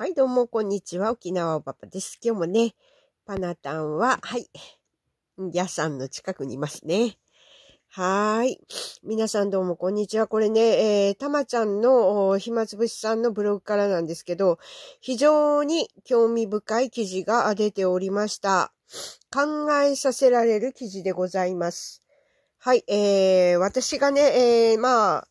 はい、どうも、こんにちは。沖縄おパパです。今日もね、パナタンは、はい、屋さんの近くにいますね。はーい。皆さんどうも、こんにちは。これね、えー、たまちゃんの、暇つぶしさんのブログからなんですけど、非常に興味深い記事が出ておりました。考えさせられる記事でございます。はい、えー、私がね、えー、まあ、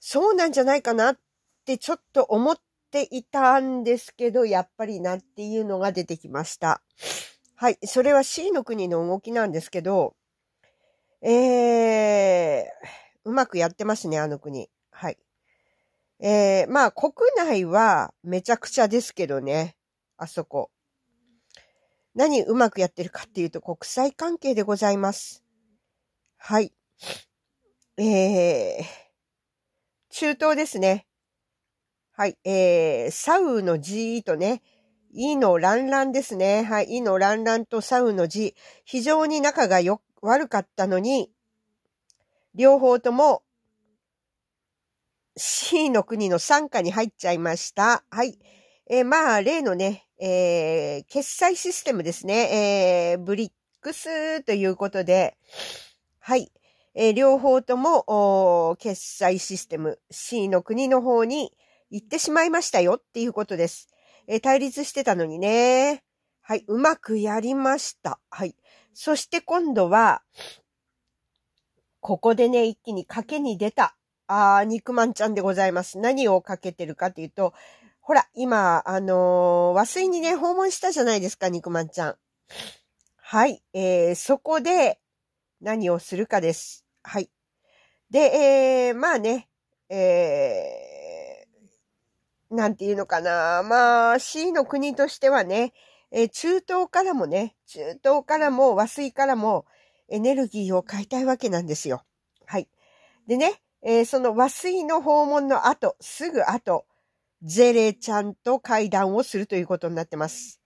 そうなんじゃないかなってちょっと思ってっていたんですけど、やっぱりなっていうのが出てきました。はい。それは C の国の動きなんですけど、えー、うまくやってますね、あの国。はい。えー、まあ、国内はめちゃくちゃですけどね。あそこ。何うまくやってるかっていうと国際関係でございます。はい。えー、中東ですね。はい、えー、サウの字とね、イのランランですね。はい、イのランランとサウの字。非常に仲がよ、悪かったのに、両方とも C の国の傘下に入っちゃいました。はい。えー、まあ、例のね、えー、決済システムですね。えー、ブリックスということで、はい。えー、両方とも、決済システム C の国の方に、行ってしまいましたよっていうことです。えー、対立してたのにね。はい、うまくやりました。はい。そして今度は、ここでね、一気に賭けに出た、あ肉まんちゃんでございます。何をかけてるかというと、ほら、今、あのー、和水にね、訪問したじゃないですか、肉まんちゃん。はい、えー、そこで、何をするかです。はい。で、えー、まあね、えー、なんていうのかな。まあ、C の国としてはね、えー、中東からもね、中東からも和水からもエネルギーを買いたいわけなんですよ。はい。でね、えー、その和水の訪問の後、すぐ後、ゼレちゃんと会談をするということになってます。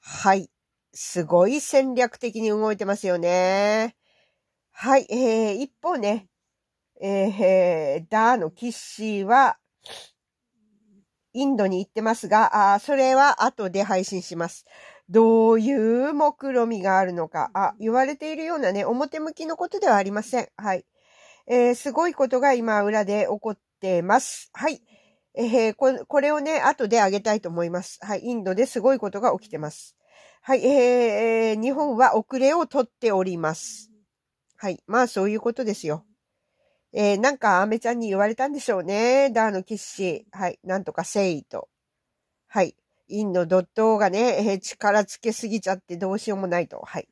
はい。すごい戦略的に動いてますよね。はい。えー、一方ね、えー、ダーのキッシーは、インドに行ってますが、あそれは後で配信します。どういう目論みがあるのか、あ、言われているようなね、表向きのことではありません。はい。えー、すごいことが今裏で起こってます。はい。えー、ここれをね、後であげたいと思います。はい。インドですごいことが起きてます。はい。えー、日本は遅れをとっております。はい。まあ、そういうことですよ。えー、なんか、アメちゃんに言われたんでしょうね。ダーのシー。はい。なんとか、セイと。はい。インのドットがね、えー、力つけすぎちゃってどうしようもないと。はい。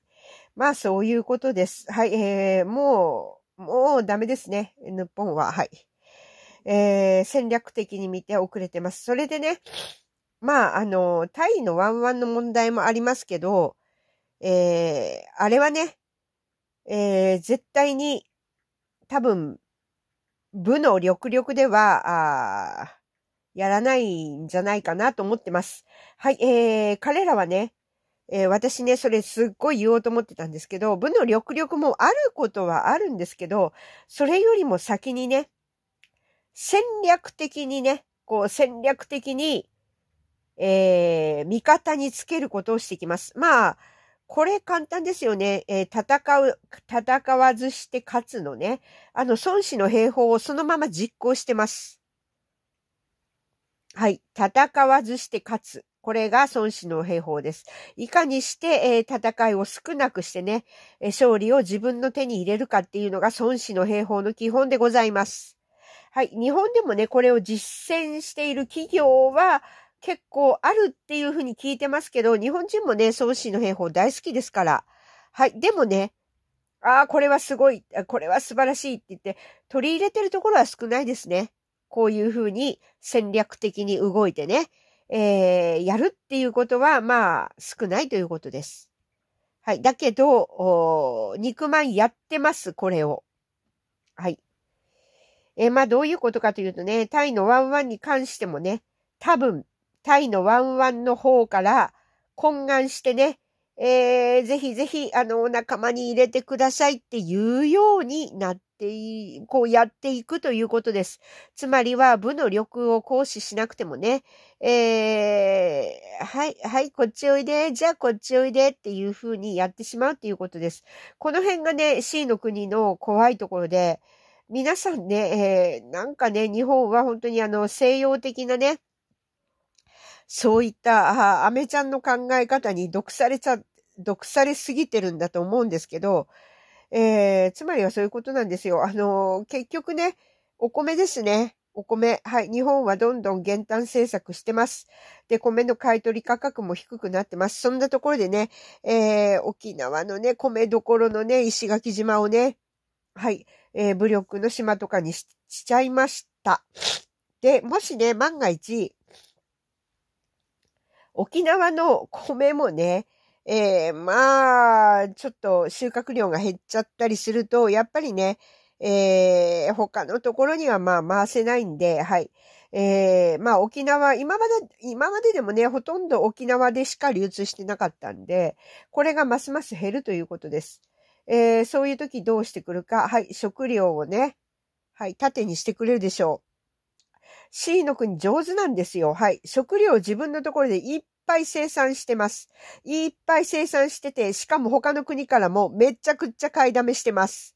まあ、そういうことです。はい。えー、もう、もうダメですね。日本は。はい。えー、戦略的に見て遅れてます。それでね、まあ、あの、タイのワンワンの問題もありますけど、えー、あれはね、えー、絶対に多分部の緑力では、あやらないんじゃないかなと思ってます。はい、えー、彼らはね、えー、私ね、それすっごい言おうと思ってたんですけど、部の緑力もあることはあるんですけど、それよりも先にね、戦略的にね、こう戦略的に、えー、味方につけることをしてきます。まあ、これ簡単ですよね。えー、戦う、戦わずして勝つのね。あの、孫子の兵法をそのまま実行してます。はい。戦わずして勝つ。これが孫子の兵法です。いかにして、えー、戦いを少なくしてね、えー、勝利を自分の手に入れるかっていうのが孫子の兵法の基本でございます。はい。日本でもね、これを実践している企業は、結構あるっていうふうに聞いてますけど、日本人もね、孫子の兵法大好きですから。はい。でもね、ああ、これはすごい、これは素晴らしいって言って、取り入れてるところは少ないですね。こういうふうに戦略的に動いてね、えー、やるっていうことは、まあ、少ないということです。はい。だけど、肉まんやってます、これを。はい。えー、まあ、どういうことかというとね、タイのワンワンに関してもね、多分、タイのワンワンの方から懇願してね、えー、ぜひぜひ、あの、仲間に入れてくださいっていうようになってこうやっていくということです。つまりは、部の力を行使しなくてもね、えー、はい、はい、こっちおいで、じゃあこっちおいでっていうふうにやってしまうっていうことです。この辺がね、C の国の怖いところで、皆さんね、えー、なんかね、日本は本当にあの、西洋的なね、そういったあ、アメちゃんの考え方に毒されちゃ、毒されすぎてるんだと思うんですけど、えー、つまりはそういうことなんですよ。あの結局ね、お米ですね。お米。はい。日本はどんどん減反政策してます。で、米の買取価格も低くなってます。そんなところでね、えー、沖縄のね、米どころのね、石垣島をね、はい、えー、武力の島とかにしちゃいました。で、もしね、万が一、沖縄の米もね、えー、まあ、ちょっと収穫量が減っちゃったりすると、やっぱりね、えー、他のところにはまあ回せないんで、はい。えー、まあ沖縄、今まで、今まででもね、ほとんど沖縄でしか流通してなかったんで、これがますます減るということです。えー、そういう時どうしてくるか、はい、食料をね、はい、縦にしてくれるでしょう。C の国上手なんですよ。はい。食料自分のところでいっぱい生産してます。いっぱい生産してて、しかも他の国からもめっちゃくちゃ買いだめしてます。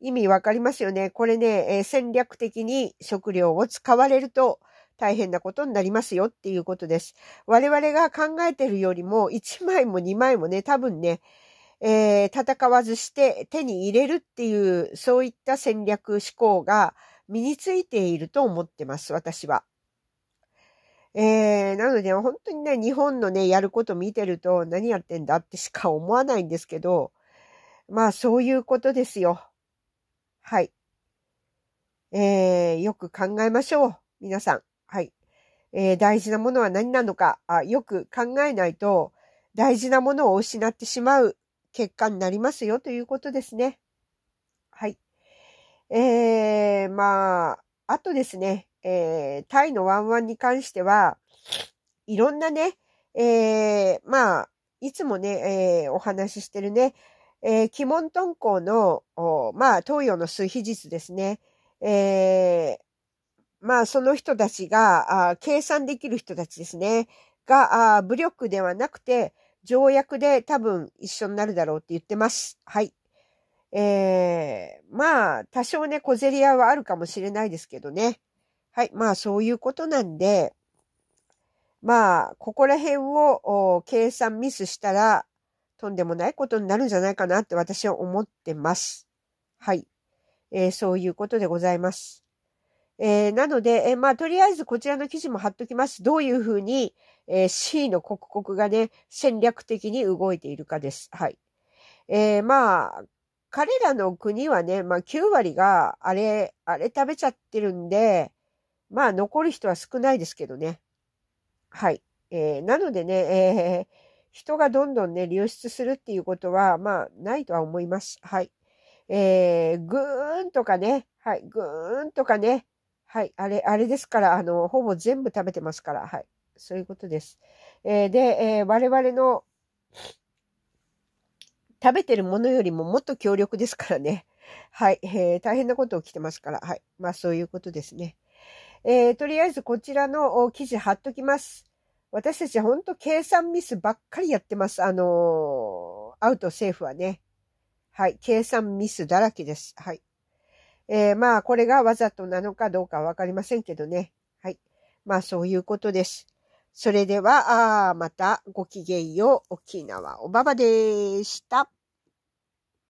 意味わかりますよね。これね、えー、戦略的に食料を使われると大変なことになりますよっていうことです。我々が考えてるよりも1枚も2枚もね、多分ね、えー、戦わずして手に入れるっていう、そういった戦略思考が身についていると思ってます、私は。えー、なので本当にね、日本のね、やること見てると何やってんだってしか思わないんですけど、まあそういうことですよ。はい。えー、よく考えましょう。皆さん。はい。えー、大事なものは何なのかあ、よく考えないと大事なものを失ってしまう結果になりますよということですね。えー、まあ、あとですね、えー、タイのワンワンに関しては、いろんなね、えー、まあ、いつもね、えー、お話ししてるね、えー、鬼門遁甲の、まあ、東洋の水秘術ですね。えー、まあ、その人たちが、計算できる人たちですね。が、武力ではなくて、条約で多分一緒になるだろうって言ってます。はい。えー、まあ、多少ね、小競り合いはあるかもしれないですけどね。はい。まあ、そういうことなんで、まあ、ここら辺を計算ミスしたら、とんでもないことになるんじゃないかなって私は思ってます。はい。えー、そういうことでございます。えー、なので、えー、まあ、とりあえずこちらの記事も貼っときます。どういうふうに、えー、C の刻々がね、戦略的に動いているかです。はい。えー、まあ、彼らの国はね、まあ9割があれ、あれ食べちゃってるんで、まあ残る人は少ないですけどね。はい。えー、なのでね、えー、人がどんどんね、流出するっていうことは、まあないとは思います。はい。えー、ぐーんとかね、はい、ぐーんとかね、はい、あれ、あれですから、あの、ほぼ全部食べてますから、はい。そういうことです。えー、で、えー、我々の、食べてるものよりももっと強力ですからね。はい。えー、大変なこと起きてますから。はい。まあそういうことですね。えー、とりあえずこちらの記事貼っときます。私たちほんと計算ミスばっかりやってます。あのー、アウト政府はね。はい。計算ミスだらけです。はい。えー、まあこれがわざとなのかどうかわかりませんけどね。はい。まあそういうことです。それでは、またごきげんよう。沖縄おばばでした。